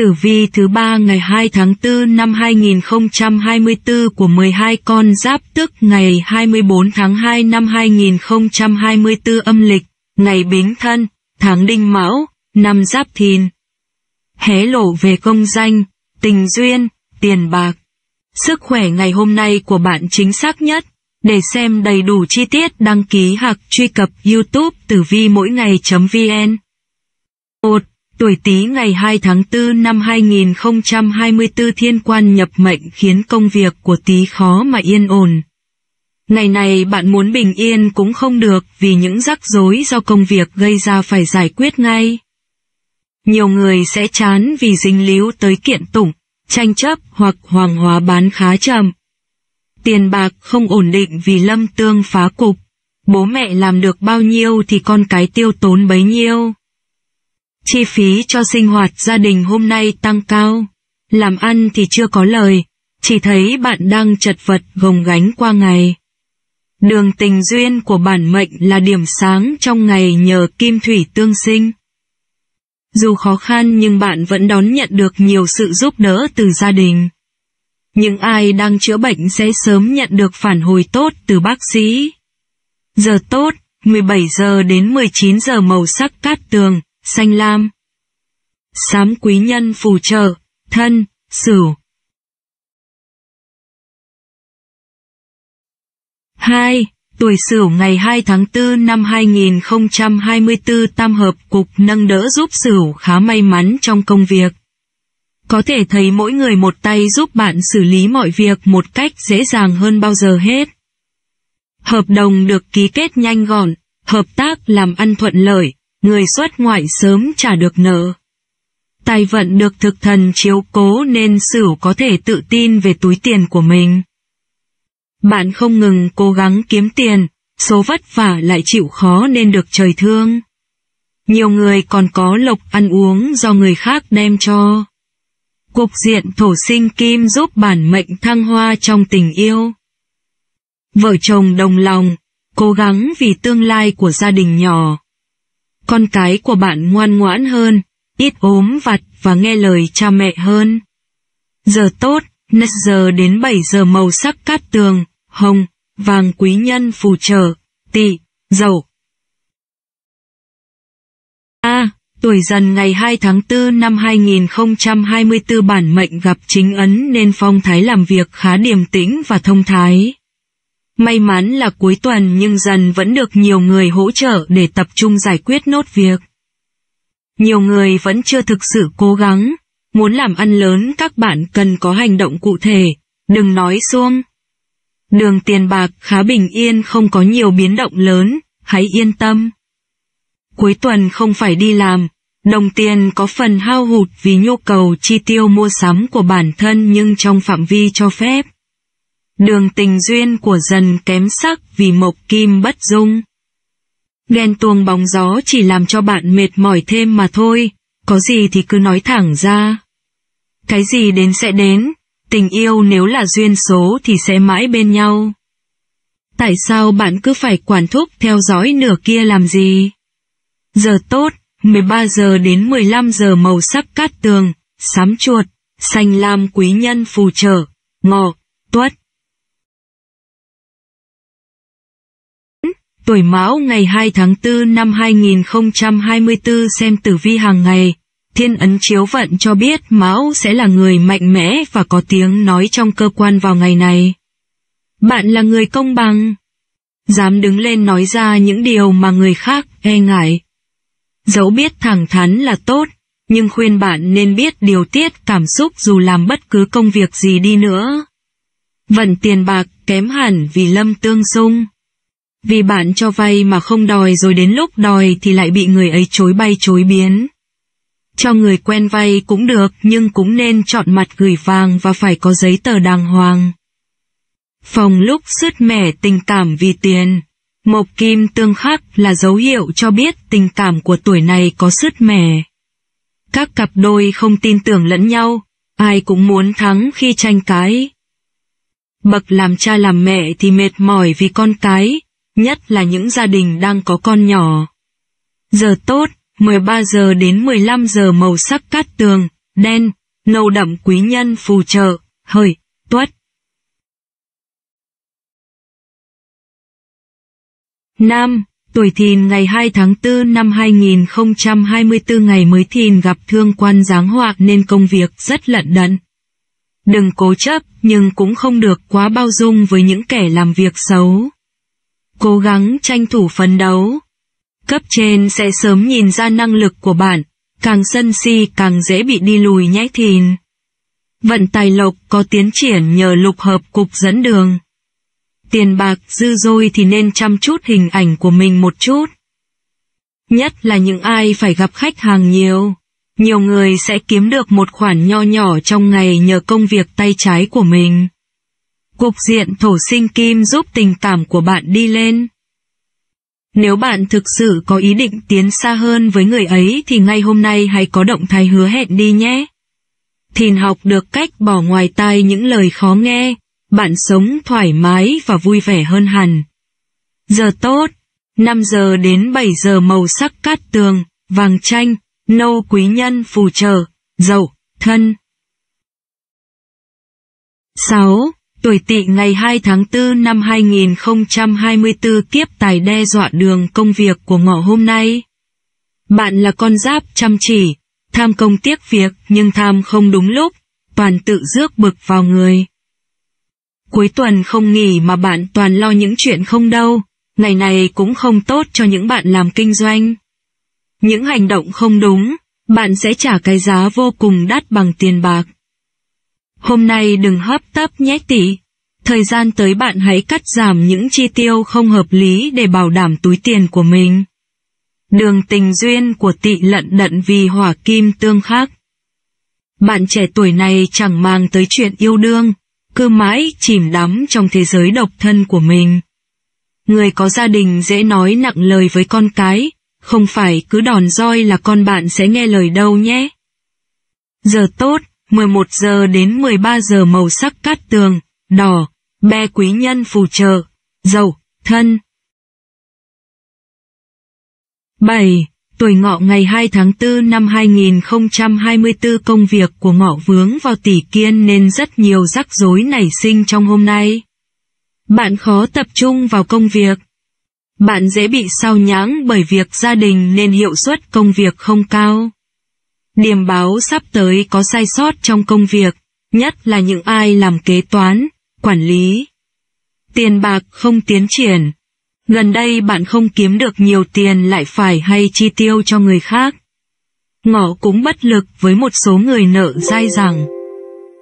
tử vi thứ ba ngày 2 tháng 4 năm 2024 của 12 con giáp tức ngày 24 tháng 2 năm 2024 âm lịch, ngày Bính Thân, tháng Đinh Mão, năm Giáp Thìn. Hé lộ về công danh, tình duyên, tiền bạc. Sức khỏe ngày hôm nay của bạn chính xác nhất. Để xem đầy đủ chi tiết đăng ký hoặc truy cập youtube tử vi mỗi ngày.vn 1. Tuổi Tý ngày 2 tháng 4 năm 2024 thiên quan nhập mệnh khiến công việc của Tý khó mà yên ổn. Ngày này bạn muốn bình yên cũng không được vì những rắc rối do công việc gây ra phải giải quyết ngay. Nhiều người sẽ chán vì dính líu tới kiện tụng, tranh chấp hoặc hoàng hóa bán khá chậm. Tiền bạc không ổn định vì lâm tương phá cục. Bố mẹ làm được bao nhiêu thì con cái tiêu tốn bấy nhiêu. Chi phí cho sinh hoạt gia đình hôm nay tăng cao. Làm ăn thì chưa có lời, chỉ thấy bạn đang chật vật gồng gánh qua ngày. Đường tình duyên của bản mệnh là điểm sáng trong ngày nhờ kim thủy tương sinh. Dù khó khăn nhưng bạn vẫn đón nhận được nhiều sự giúp đỡ từ gia đình. Những ai đang chữa bệnh sẽ sớm nhận được phản hồi tốt từ bác sĩ. Giờ tốt, 17 giờ đến 19 giờ màu sắc cát tường, xanh lam. Sám quý nhân phù trợ, thân, sửu. 2. Tuổi Sửu ngày 2 tháng 4 năm 2024 tam hợp cục nâng đỡ giúp Sửu khá may mắn trong công việc. Có thể thấy mỗi người một tay giúp bạn xử lý mọi việc một cách dễ dàng hơn bao giờ hết. Hợp đồng được ký kết nhanh gọn, hợp tác làm ăn thuận lợi, người xuất ngoại sớm trả được nợ. Tài vận được thực thần chiếu cố nên Sửu có thể tự tin về túi tiền của mình. Bạn không ngừng cố gắng kiếm tiền, số vất vả lại chịu khó nên được trời thương. Nhiều người còn có lộc ăn uống do người khác đem cho. Cục diện thổ sinh kim giúp bản mệnh thăng hoa trong tình yêu. Vợ chồng đồng lòng, cố gắng vì tương lai của gia đình nhỏ con cái của bạn ngoan ngoãn hơn, ít ốm vặt và nghe lời cha mẹ hơn. Giờ tốt, nét giờ đến 7 giờ màu sắc cát tường, hồng, vàng quý nhân phù trợ, tỵ, dậu. A. À, tuổi dần ngày 2 tháng 4 năm 2024 bản mệnh gặp chính ấn nên phong thái làm việc khá điềm tĩnh và thông thái. May mắn là cuối tuần nhưng dần vẫn được nhiều người hỗ trợ để tập trung giải quyết nốt việc. Nhiều người vẫn chưa thực sự cố gắng. Muốn làm ăn lớn các bạn cần có hành động cụ thể, đừng nói xuông. Đường tiền bạc khá bình yên không có nhiều biến động lớn, hãy yên tâm. Cuối tuần không phải đi làm, đồng tiền có phần hao hụt vì nhu cầu chi tiêu mua sắm của bản thân nhưng trong phạm vi cho phép đường tình duyên của dần kém sắc vì mộc kim bất dung. Ghen tuông bóng gió chỉ làm cho bạn mệt mỏi thêm mà thôi, có gì thì cứ nói thẳng ra. Cái gì đến sẽ đến, tình yêu nếu là duyên số thì sẽ mãi bên nhau. Tại sao bạn cứ phải quản thúc theo dõi nửa kia làm gì? Giờ tốt, 13 giờ đến 15 giờ màu sắc cát tường, sám chuột, xanh lam quý nhân phù trợ, ngọ, tuất. Tuổi Mão ngày 2 tháng 4 năm 2024 xem tử vi hàng ngày, thiên ấn chiếu vận cho biết Mão sẽ là người mạnh mẽ và có tiếng nói trong cơ quan vào ngày này. Bạn là người công bằng. Dám đứng lên nói ra những điều mà người khác e ngại. Dẫu biết thẳng thắn là tốt, nhưng khuyên bạn nên biết điều tiết cảm xúc dù làm bất cứ công việc gì đi nữa. Vận tiền bạc kém hẳn vì lâm tương xung. Vì bạn cho vay mà không đòi rồi đến lúc đòi thì lại bị người ấy chối bay chối biến. Cho người quen vay cũng được nhưng cũng nên chọn mặt gửi vàng và phải có giấy tờ đàng hoàng. Phòng lúc sứt mẻ tình cảm vì tiền. Mộc kim tương khắc là dấu hiệu cho biết tình cảm của tuổi này có sứt mẻ. Các cặp đôi không tin tưởng lẫn nhau, ai cũng muốn thắng khi tranh cái Bậc làm cha làm mẹ thì mệt mỏi vì con cái, nhất là những gia đình đang có con nhỏ. Giờ tốt, 13 giờ đến 15 giờ màu sắc cát tường, đen, nâu đậm quý nhân phù trợ, hợi, tuất. Nam, tuổi thìn ngày 2 tháng 4 năm 2024 ngày mới thìn gặp thương quan giáng hoạc nên công việc rất lận đận. Đừng cố chấp, nhưng cũng không được quá bao dung với những kẻ làm việc xấu cố gắng tranh thủ phấn đấu. Cấp trên sẽ sớm nhìn ra năng lực của bạn, càng sân si càng dễ bị đi lùi nhé thìn. Vận tài lộc có tiến triển nhờ lục hợp cục dẫn đường. Tiền bạc dư dôi thì nên chăm chút hình ảnh của mình một chút. Nhất là những ai phải gặp khách hàng nhiều. Nhiều người sẽ kiếm được một khoản nho nhỏ trong ngày nhờ công việc tay trái của mình. Cục diện thổ sinh kim giúp tình cảm của bạn đi lên. Nếu bạn thực sự có ý định tiến xa hơn với người ấy thì ngay hôm nay hãy có động thái hứa hẹn đi nhé. Thìn học được cách bỏ ngoài tai những lời khó nghe, bạn sống thoải mái và vui vẻ hơn hẳn. Giờ tốt, 5 giờ đến 7 giờ màu sắc cát tường, vàng chanh, nâu quý nhân phù trợ, dậu, thân. 6. Tuổi tỵ ngày 2 tháng 4 năm 2024 kiếp tài đe dọa đường công việc của ngọ hôm nay. Bạn là con giáp chăm chỉ, tham công tiếc việc nhưng tham không đúng lúc, toàn tự rước bực vào người. Cuối tuần không nghỉ mà bạn toàn lo những chuyện không đâu, ngày này cũng không tốt cho những bạn làm kinh doanh. Những hành động không đúng, bạn sẽ trả cái giá vô cùng đắt bằng tiền bạc. Hôm nay đừng hấp tấp nhé tỷ. Thời gian tới bạn hãy cắt giảm những chi tiêu không hợp lý để bảo đảm túi tiền của mình. Đường tình duyên của tỷ lận đận vì hỏa kim tương khắc. Bạn trẻ tuổi này chẳng mang tới chuyện yêu đương, cứ mãi chìm đắm trong thế giới độc thân của mình. Người có gia đình dễ nói nặng lời với con cái, không phải cứ đòn roi là con bạn sẽ nghe lời đâu nhé. Giờ tốt, 11 giờ đến 13 giờ màu sắc cát tường, đỏ, be quý nhân phù trợ, dầu, thân. 7. Tuổi ngọ ngày 2 tháng 4 năm 2024 công việc của ngọ vướng vào tỷ kiên nên rất nhiều rắc rối nảy sinh trong hôm nay. Bạn khó tập trung vào công việc. Bạn dễ bị sao nhãng bởi việc gia đình nên hiệu suất công việc không cao. Điềm báo sắp tới có sai sót trong công việc, nhất là những ai làm kế toán, quản lý. Tiền bạc không tiến triển. Gần đây bạn không kiếm được nhiều tiền lại phải hay chi tiêu cho người khác. Ngọ cũng bất lực với một số người nợ dai rằng.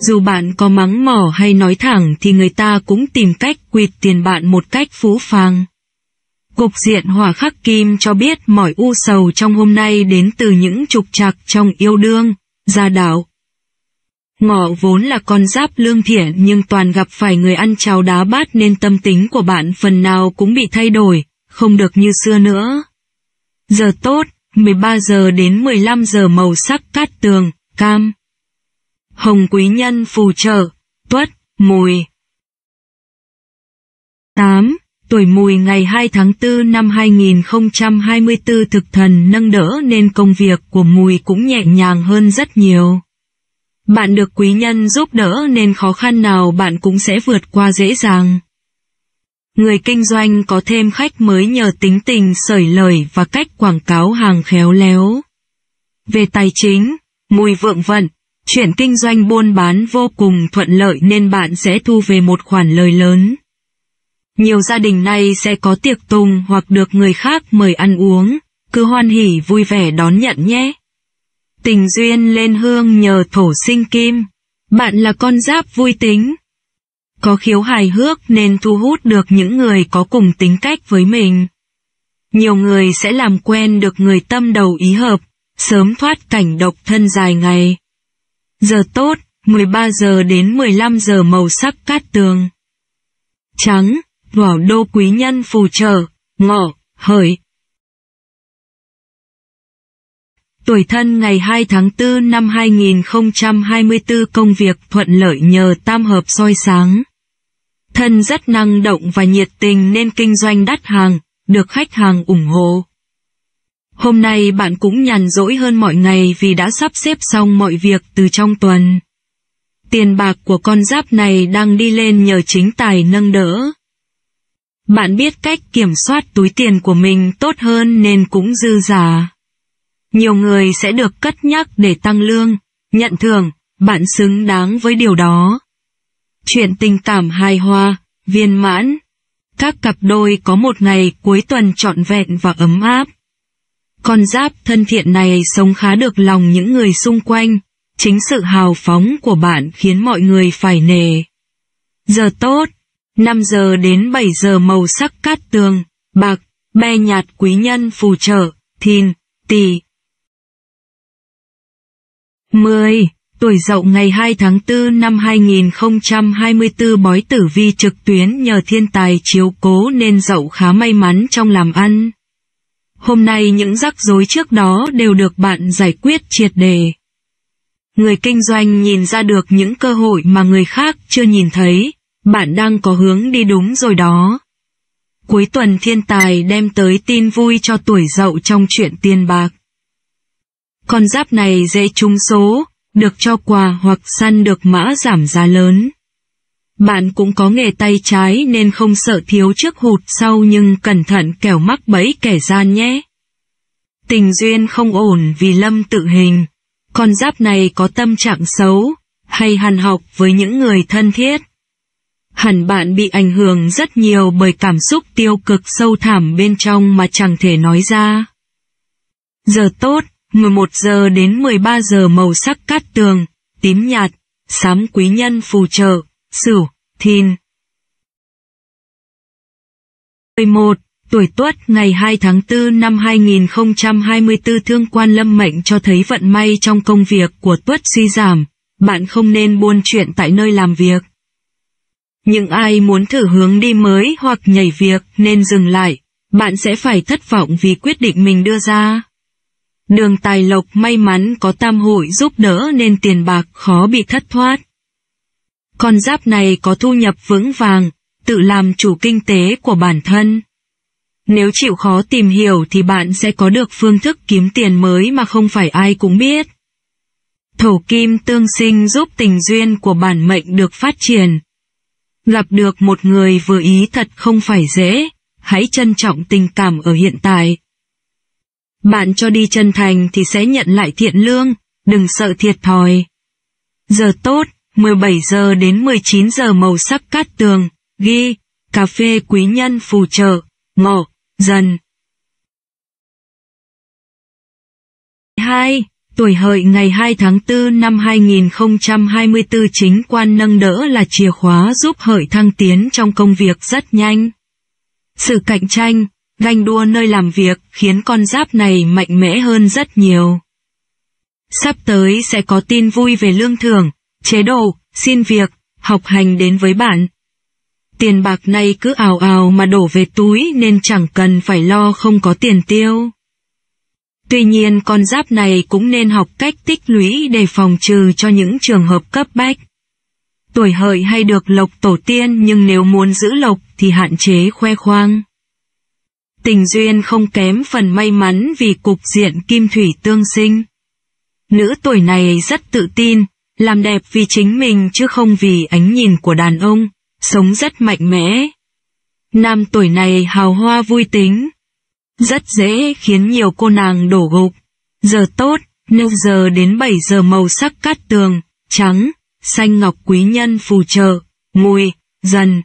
Dù bạn có mắng mỏ hay nói thẳng thì người ta cũng tìm cách quỵt tiền bạn một cách phú phàng. Cục diện hòa khắc kim cho biết mọi u sầu trong hôm nay đến từ những trục trặc trong yêu đương, gia đạo. Ngọ vốn là con giáp lương thiện nhưng toàn gặp phải người ăn cháo đá bát nên tâm tính của bạn phần nào cũng bị thay đổi, không được như xưa nữa. Giờ tốt, 13 giờ đến 15 giờ màu sắc cát tường, cam. Hồng quý nhân phù trợ, tuất, mùi. 8. Tuổi mùi ngày 2 tháng 4 năm 2024 thực thần nâng đỡ nên công việc của mùi cũng nhẹ nhàng hơn rất nhiều. Bạn được quý nhân giúp đỡ nên khó khăn nào bạn cũng sẽ vượt qua dễ dàng. Người kinh doanh có thêm khách mới nhờ tính tình sởi lời và cách quảng cáo hàng khéo léo. Về tài chính, mùi vượng vận, chuyện kinh doanh buôn bán vô cùng thuận lợi nên bạn sẽ thu về một khoản lời lớn. Nhiều gia đình này sẽ có tiệc tùng hoặc được người khác mời ăn uống, cứ hoan hỉ vui vẻ đón nhận nhé. Tình duyên lên hương nhờ thổ sinh kim, bạn là con giáp vui tính. Có khiếu hài hước nên thu hút được những người có cùng tính cách với mình. Nhiều người sẽ làm quen được người tâm đầu ý hợp, sớm thoát cảnh độc thân dài ngày. Giờ tốt, 13 giờ đến 15 giờ màu sắc cát tường. Trắng, vào đô quý nhân phù trợ, ngọ, hợi. Tuổi thân ngày 2 tháng 4 năm 2024 công việc thuận lợi nhờ tam hợp soi sáng. Thân rất năng động và nhiệt tình nên kinh doanh đắt hàng, được khách hàng ủng hộ. Hôm nay bạn cũng nhàn rỗi hơn mọi ngày vì đã sắp xếp xong mọi việc từ trong tuần. Tiền bạc của con giáp này đang đi lên nhờ chính tài nâng đỡ. Bạn biết cách kiểm soát túi tiền của mình tốt hơn nên cũng dư giả. Nhiều người sẽ được cất nhắc để tăng lương, nhận thưởng, bạn xứng đáng với điều đó. Chuyện tình cảm hài hòa, viên mãn. Các cặp đôi có một ngày cuối tuần trọn vẹn và ấm áp. Con giáp thân thiện này sống khá được lòng những người xung quanh, chính sự hào phóng của bạn khiến mọi người phải nề. Giờ tốt, 5 giờ đến 7 giờ màu sắc cát tường, bạc, be nhạt quý nhân phù trợ, thìn, tỳ. 10. Tuổi dậu ngày 2 tháng 4 năm 2024 bói tử vi trực tuyến nhờ thiên tài chiếu cố nên dậu khá may mắn trong làm ăn. Hôm nay những rắc rối trước đó đều được bạn giải quyết triệt đề. Người kinh doanh nhìn ra được những cơ hội mà người khác chưa nhìn thấy, bạn đang có hướng đi đúng rồi đó. Cuối tuần thiên tài đem tới tin vui cho tuổi dậu trong chuyện tiền bạc. Con giáp này dễ trúng số, được cho quà hoặc săn được mã giảm giá lớn. Bạn cũng có nghề tay trái nên không sợ thiếu trước hụt sau nhưng cẩn thận kẻo mắc bẫy kẻ gian nhé. Tình duyên không ổn vì lâm tự hình. Con giáp này có tâm trạng xấu, hay hàn học với những người thân thiết. Hẳn bạn bị ảnh hưởng rất nhiều bởi cảm xúc tiêu cực sâu thẳm bên trong mà chẳng thể nói ra. Giờ tốt, 11 giờ đến 13 giờ màu sắc cát tường, tím nhạt, sám quý nhân phù trợ, sửu, thìn. 11. Tuổi Tuất ngày 2 tháng 4 năm 2024 thương quan lâm mệnh cho thấy vận may trong công việc của Tuất suy giảm, bạn không nên buôn chuyện tại nơi làm việc. Nhưng ai muốn thử hướng đi mới hoặc nhảy việc nên dừng lại, bạn sẽ phải thất vọng vì quyết định mình đưa ra. Đường tài lộc may mắn có tam hội giúp đỡ nên tiền bạc khó bị thất thoát. Con giáp này có thu nhập vững vàng, tự làm chủ kinh tế của bản thân. Nếu chịu khó tìm hiểu thì bạn sẽ có được phương thức kiếm tiền mới mà không phải ai cũng biết. Thổ kim tương sinh giúp tình duyên của bản mệnh được phát triển, Gặp được một người vừa ý thật không phải dễ, hãy trân trọng tình cảm ở hiện tại. Bạn cho đi chân thành thì sẽ nhận lại thiện lương, đừng sợ thiệt thòi. Giờ tốt, 17 giờ đến 19 giờ màu sắc cát tường, ghi, cà phê quý nhân phù trợ, ngọ, dần. 2. Tuổi hợi ngày 2 tháng 4 năm 2024 chính quan nâng đỡ là chìa khóa giúp hợi thăng tiến trong công việc rất nhanh. Sự cạnh tranh, ganh đua nơi làm việc khiến con giáp này mạnh mẽ hơn rất nhiều. Sắp tới sẽ có tin vui về lương thưởng, chế độ, xin việc, học hành đến với bạn. Tiền bạc này cứ ào ào mà đổ về túi nên chẳng cần phải lo không có tiền tiêu. Tuy nhiên con giáp này cũng nên học cách tích lũy để phòng trừ cho những trường hợp cấp bách. Tuổi hợi hay được lộc tổ tiên nhưng nếu muốn giữ lộc thì hạn chế khoe khoang. Tình duyên không kém phần may mắn vì cục diện kim thủy tương sinh. Nữ tuổi này rất tự tin, làm đẹp vì chính mình chứ không vì ánh nhìn của đàn ông, sống rất mạnh mẽ. Nam tuổi này hào hoa vui tính, rất dễ khiến nhiều cô nàng đổ gục. Giờ tốt, nếu giờ đến 7 giờ màu sắc cát tường, trắng, xanh ngọc quý nhân phù trợ, mùi, dần.